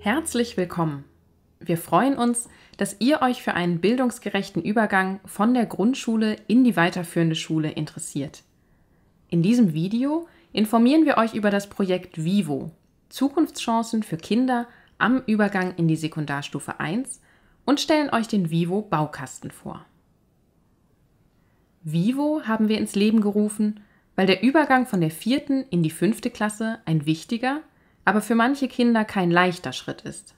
Herzlich willkommen! Wir freuen uns, dass ihr euch für einen bildungsgerechten Übergang von der Grundschule in die weiterführende Schule interessiert. In diesem Video informieren wir euch über das Projekt Vivo Zukunftschancen für Kinder am Übergang in die Sekundarstufe 1 und stellen euch den Vivo Baukasten vor. Vivo haben wir ins Leben gerufen, weil der Übergang von der vierten in die fünfte Klasse ein wichtiger aber für manche Kinder kein leichter Schritt ist.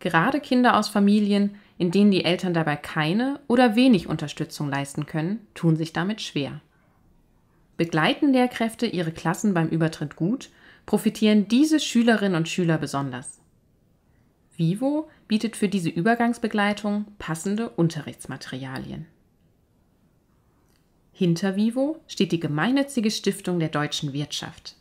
Gerade Kinder aus Familien, in denen die Eltern dabei keine oder wenig Unterstützung leisten können, tun sich damit schwer. Begleiten Lehrkräfte ihre Klassen beim Übertritt gut, profitieren diese Schülerinnen und Schüler besonders. Vivo bietet für diese Übergangsbegleitung passende Unterrichtsmaterialien. Hinter Vivo steht die gemeinnützige Stiftung der deutschen Wirtschaft.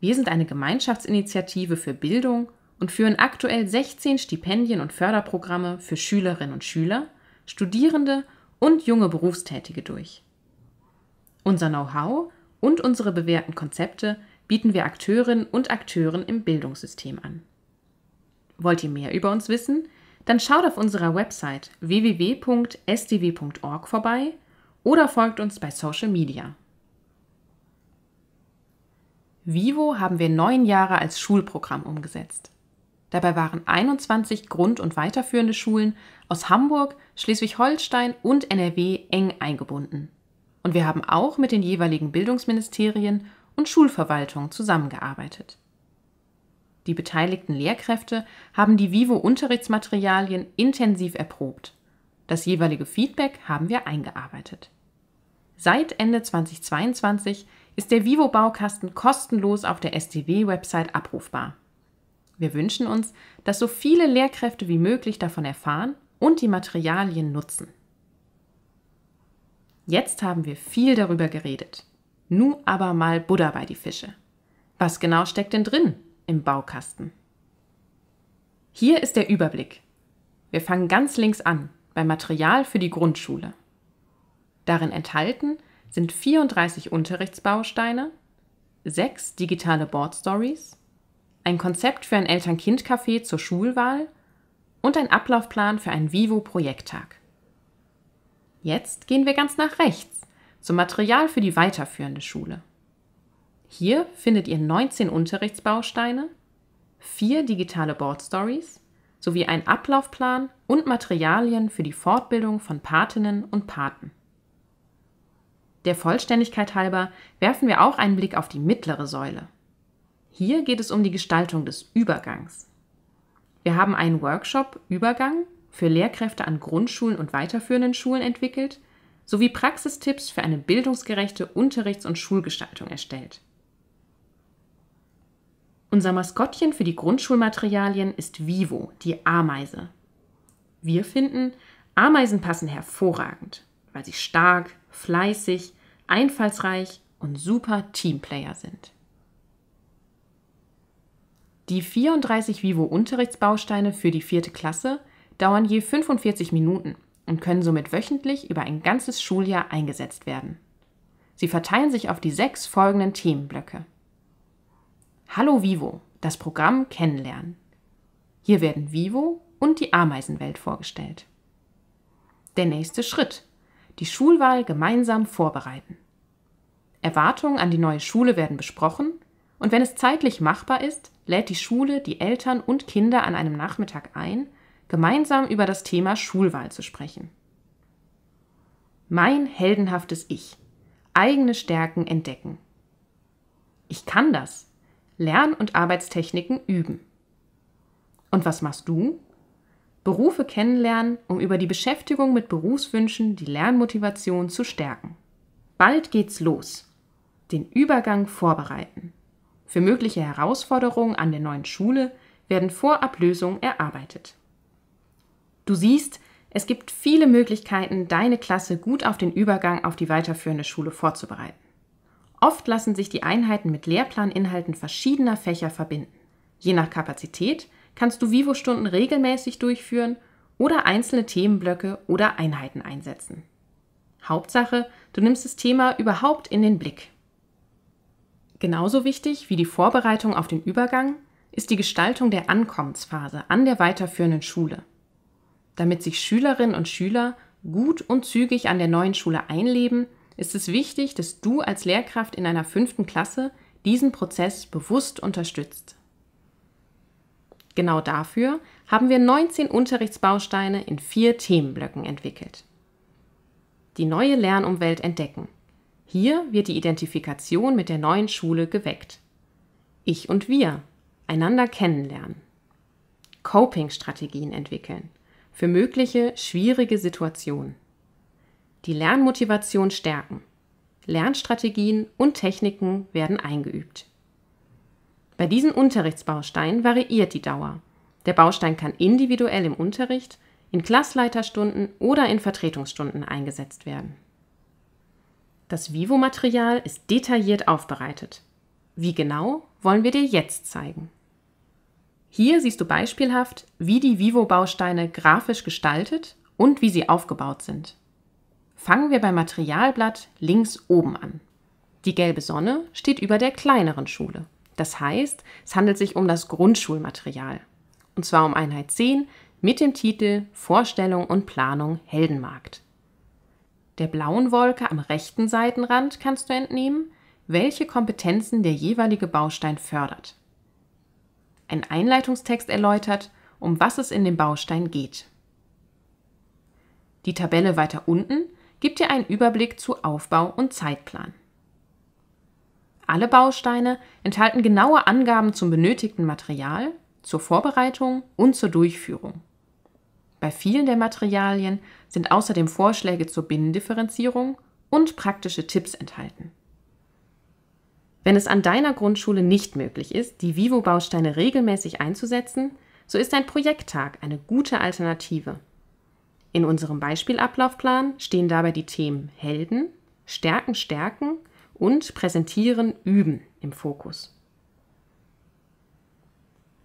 Wir sind eine Gemeinschaftsinitiative für Bildung und führen aktuell 16 Stipendien und Förderprogramme für Schülerinnen und Schüler, Studierende und junge Berufstätige durch. Unser Know-how und unsere bewährten Konzepte bieten wir Akteurinnen und Akteuren im Bildungssystem an. Wollt ihr mehr über uns wissen? Dann schaut auf unserer Website www.sdw.org vorbei oder folgt uns bei Social Media. Vivo haben wir neun Jahre als Schulprogramm umgesetzt. Dabei waren 21 Grund- und weiterführende Schulen aus Hamburg, Schleswig-Holstein und NRW eng eingebunden. Und wir haben auch mit den jeweiligen Bildungsministerien und Schulverwaltungen zusammengearbeitet. Die beteiligten Lehrkräfte haben die Vivo-Unterrichtsmaterialien intensiv erprobt. Das jeweilige Feedback haben wir eingearbeitet. Seit Ende 2022 ist der Vivo-Baukasten kostenlos auf der STW-Website abrufbar. Wir wünschen uns, dass so viele Lehrkräfte wie möglich davon erfahren und die Materialien nutzen. Jetzt haben wir viel darüber geredet. Nu aber mal Buddha bei die Fische. Was genau steckt denn drin im Baukasten? Hier ist der Überblick. Wir fangen ganz links an beim Material für die Grundschule. Darin enthalten sind 34 Unterrichtsbausteine, 6 digitale Board Stories, ein Konzept für ein Eltern-Kind-Café zur Schulwahl und ein Ablaufplan für einen Vivo-Projekttag. Jetzt gehen wir ganz nach rechts zum Material für die weiterführende Schule. Hier findet ihr 19 Unterrichtsbausteine, 4 digitale Board Stories sowie einen Ablaufplan und Materialien für die Fortbildung von Patinnen und Paten. Der Vollständigkeit halber werfen wir auch einen Blick auf die mittlere Säule. Hier geht es um die Gestaltung des Übergangs. Wir haben einen Workshop Übergang für Lehrkräfte an Grundschulen und weiterführenden Schulen entwickelt, sowie Praxistipps für eine bildungsgerechte Unterrichts- und Schulgestaltung erstellt. Unser Maskottchen für die Grundschulmaterialien ist Vivo, die Ameise. Wir finden, Ameisen passen hervorragend, weil sie stark, fleißig, einfallsreich und super Teamplayer sind. Die 34 Vivo-Unterrichtsbausteine für die vierte Klasse dauern je 45 Minuten und können somit wöchentlich über ein ganzes Schuljahr eingesetzt werden. Sie verteilen sich auf die sechs folgenden Themenblöcke. Hallo Vivo, das Programm Kennenlernen. Hier werden Vivo und die Ameisenwelt vorgestellt. Der nächste Schritt, die Schulwahl gemeinsam vorbereiten. Erwartungen an die neue Schule werden besprochen und wenn es zeitlich machbar ist, lädt die Schule die Eltern und Kinder an einem Nachmittag ein, gemeinsam über das Thema Schulwahl zu sprechen. Mein heldenhaftes Ich. Eigene Stärken entdecken. Ich kann das. Lern- und Arbeitstechniken üben. Und was machst du? Berufe kennenlernen, um über die Beschäftigung mit Berufswünschen die Lernmotivation zu stärken. Bald geht's los. Den Übergang vorbereiten. Für mögliche Herausforderungen an der neuen Schule werden vorab Lösungen erarbeitet. Du siehst, es gibt viele Möglichkeiten, deine Klasse gut auf den Übergang auf die weiterführende Schule vorzubereiten. Oft lassen sich die Einheiten mit Lehrplaninhalten verschiedener Fächer verbinden. Je nach Kapazität kannst du Vivo-Stunden regelmäßig durchführen oder einzelne Themenblöcke oder Einheiten einsetzen. Hauptsache, du nimmst das Thema überhaupt in den Blick. Genauso wichtig wie die Vorbereitung auf den Übergang ist die Gestaltung der Ankommensphase an der weiterführenden Schule. Damit sich Schülerinnen und Schüler gut und zügig an der neuen Schule einleben, ist es wichtig, dass du als Lehrkraft in einer fünften Klasse diesen Prozess bewusst unterstützt. Genau dafür haben wir 19 Unterrichtsbausteine in vier Themenblöcken entwickelt. Die neue Lernumwelt entdecken. Hier wird die Identifikation mit der neuen Schule geweckt. Ich und wir, einander kennenlernen. Coping-Strategien entwickeln für mögliche schwierige Situationen. Die Lernmotivation stärken. Lernstrategien und Techniken werden eingeübt. Bei diesen Unterrichtsbausteinen variiert die Dauer. Der Baustein kann individuell im Unterricht, in Klassleiterstunden oder in Vertretungsstunden eingesetzt werden. Das Vivo-Material ist detailliert aufbereitet. Wie genau, wollen wir dir jetzt zeigen. Hier siehst du beispielhaft, wie die Vivo-Bausteine grafisch gestaltet und wie sie aufgebaut sind. Fangen wir beim Materialblatt links oben an. Die gelbe Sonne steht über der kleineren Schule. Das heißt, es handelt sich um das Grundschulmaterial. Und zwar um Einheit 10 mit dem Titel Vorstellung und Planung Heldenmarkt. Der blauen Wolke am rechten Seitenrand kannst du entnehmen, welche Kompetenzen der jeweilige Baustein fördert. Ein Einleitungstext erläutert, um was es in dem Baustein geht. Die Tabelle weiter unten gibt dir einen Überblick zu Aufbau und Zeitplan. Alle Bausteine enthalten genaue Angaben zum benötigten Material, zur Vorbereitung und zur Durchführung. Bei vielen der Materialien sind außerdem Vorschläge zur Binnendifferenzierung und praktische Tipps enthalten. Wenn es an deiner Grundschule nicht möglich ist, die Vivo-Bausteine regelmäßig einzusetzen, so ist ein Projekttag eine gute Alternative. In unserem Beispielablaufplan stehen dabei die Themen Helden, Stärken, Stärken, und Präsentieren üben im Fokus.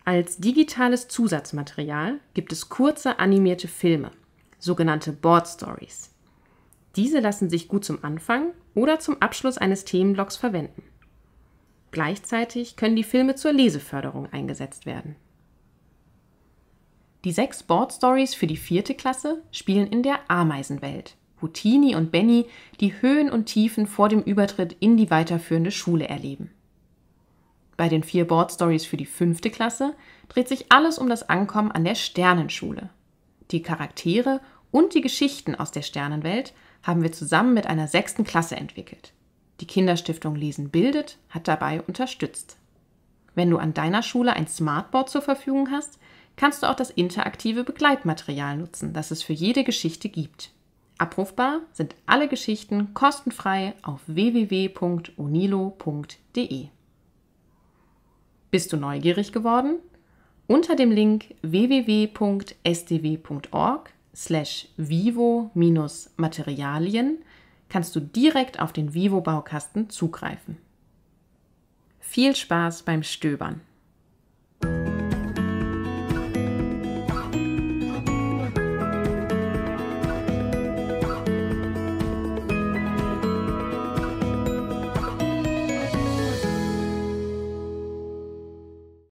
Als digitales Zusatzmaterial gibt es kurze animierte Filme, sogenannte Board Stories. Diese lassen sich gut zum Anfang oder zum Abschluss eines Themenblocks verwenden. Gleichzeitig können die Filme zur Leseförderung eingesetzt werden. Die sechs Board Stories für die vierte Klasse spielen in der Ameisenwelt. Houtini und Benny die Höhen und Tiefen vor dem Übertritt in die weiterführende Schule erleben. Bei den vier Board Stories für die fünfte Klasse dreht sich alles um das Ankommen an der Sternenschule. Die Charaktere und die Geschichten aus der Sternenwelt haben wir zusammen mit einer sechsten Klasse entwickelt. Die Kinderstiftung Lesen bildet hat dabei unterstützt. Wenn du an deiner Schule ein Smartboard zur Verfügung hast, kannst du auch das interaktive Begleitmaterial nutzen, das es für jede Geschichte gibt. Abrufbar sind alle Geschichten kostenfrei auf www.onilo.de. Bist du neugierig geworden? Unter dem Link www.sdw.org slash vivo-materialien kannst du direkt auf den Vivo-Baukasten zugreifen. Viel Spaß beim Stöbern!